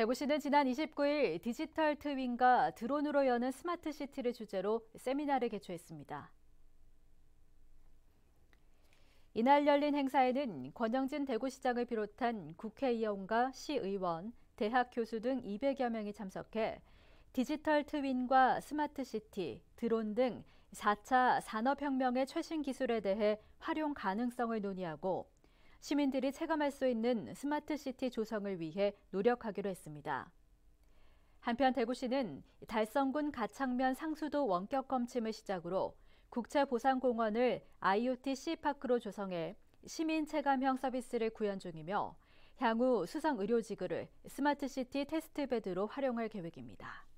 대구시는 지난 29일 디지털 트윈과 드론으로 여는 스마트 시티를 주제로 세미나를 개최했습니다. 이날 열린 행사에는 권영진 대구시장을 비롯한 국회의원과 시의원, 대학 교수 등 200여 명이 참석해 디지털 트윈과 스마트 시티, 드론 등 4차 산업혁명의 최신 기술에 대해 활용 가능성을 논의하고 시민들이 체감할 수 있는 스마트 시티 조성을 위해 노력하기로 했습니다. 한편 대구시는 달성군 가창면 상수도 원격 검침을 시작으로 국채보상공원을 IoT C파크로 조성해 시민 체감형 서비스를 구현 중이며 향후 수성의료지구를 스마트시티 테스트베드로 활용할 계획입니다.